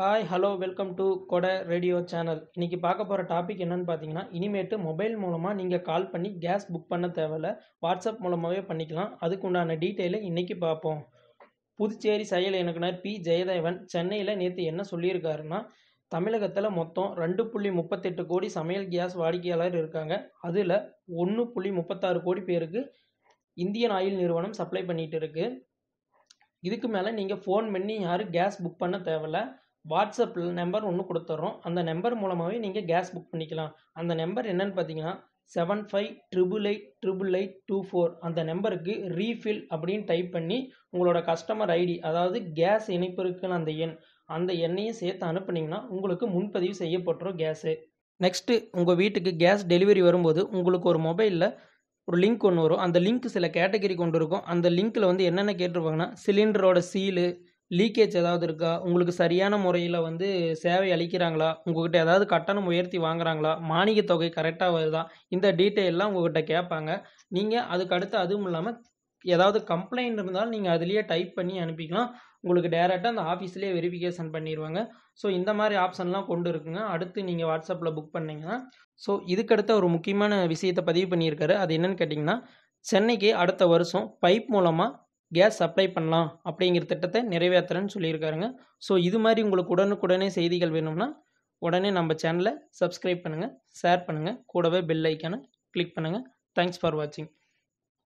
hi hello welcome to Kodai radio channel இன்றைக்கி பார்க்க போகிற டாபிக் என்னென்னு பார்த்தீங்கன்னா இனிமேட்டு மொபைல் மூலமாக நீங்கள் கால் பண்ணி கேஸ் புக் பண்ண தேவையில்ல வாட்ஸ்அப் மூலமாகவே பண்ணிக்கலாம் அதுக்கு உண்டான டீட்டெயிலை இன்றைக்கி பார்ப்போம் புதுச்சேரி செயல் இயக்குனர் பி ஜெயதேவன் சென்னையில் நேற்று என்ன சொல்லியிருக்காருன்னா தமிழகத்தில் மொத்தம் ரெண்டு புள்ளி முப்பத்தெட்டு கோடி சமையல் கேஸ் வாடிக்கையாளர் இருக்காங்க அதில் ஒன்று புள்ளி முப்பத்தாறு கோடி பேருக்கு இந்தியன் ஆயில் நிறுவனம் சப்ளை பண்ணிகிட்டு இருக்குது இதுக்கு மேலே நீங்கள் ஃபோன் பண்ணி யாரும் கேஸ் புக் பண்ண தேவையில்லை வாட்ஸ்அப்பில் நம்பர் ஒன்று கொடுத்துட்றோம் அந்த நம்பர் மூலமாகவே நீங்கள் கேஸ் புக் பண்ணிக்கலாம் அந்த நம்பர் என்னென்னு பார்த்தீங்கன்னா seven five triple eight triple eight two four அந்த நம்பருக்கு ரீஃபில் அப்படின்னு டைப் பண்ணி உங்களோட கஸ்டமர் ஐடி அதாவது கேஸ் இணைப்பு இருக்குன்னு அந்த எண் அந்த எண்ணையும் சேர்த்து அனுப்புனீங்கன்னா உங்களுக்கு முன்பதிவு செய்யப்பட்டுரும் கேஸு நெக்ஸ்ட்டு உங்கள் வீட்டுக்கு கேஸ் டெலிவரி வரும்போது உங்களுக்கு ஒரு மொபைலில் ஒரு லிங்க் ஒன்று வரும் அந்த லிங்க் சில கேட்டகரி கொண்டு இருக்கும் அந்த லிங்க்கில் வந்து என்னென்ன கேட்டிருப்பாங்கன்னா சிலிண்டரோட சீலு லீக்கேஜ் ஏதாவது இருக்கா உங்களுக்கு சரியான முறையில் வந்து சேவை அளிக்கிறாங்களா உங்கள்கிட்ட ஏதாவது கட்டணம் உயர்த்தி வாங்குறாங்களா மானிய தொகை கரெக்டாக வருதா இந்த டீட்டெயிலெலாம் உங்கள்கிட்ட கேட்பாங்க நீங்கள் அதுக்கடுத்து அதுவும் இல்லாமல் ஏதாவது கம்ப்ளைண்ட் இருந்தாலும் நீங்கள் அதுலேயே டைப் பண்ணி அனுப்பிக்கலாம் உங்களுக்கு டேரெக்டாக அந்த ஆஃபீஸ்லேயே வெரிஃபிகேஷன் பண்ணிடுவாங்க ஸோ இந்த மாதிரி ஆப்ஷன்லாம் கொண்டு இருக்குங்க அடுத்து நீங்கள் வாட்ஸ்அப்பில் புக் பண்ணிங்கன்னா ஸோ இதுக்கடுத்த ஒரு முக்கியமான விஷயத்தை பதிவு பண்ணியிருக்காரு அது என்னென்னு கேட்டிங்கன்னா சென்னைக்கு அடுத்த வருஷம் பைப் மூலமாக கேஸ் சப்ளை பண்ணலாம் அப்படிங்கிற திட்டத்தை நிறைவேற்றுறேன்னு சொல்லியிருக்காருங்க ஸோ இது மாதிரி உங்களுக்கு உடனுக்குடனே செய்திகள் வேணும்னா உடனே நம்ம சேனலை சப்ஸ்கிரைப் பண்ணுங்கள் ஷேர் பண்ணுங்கள் கூடவே பெல் ஐக்கானை கிளிக் பண்ணுங்கள் தேங்க்ஸ் ஃபார் வாட்சிங்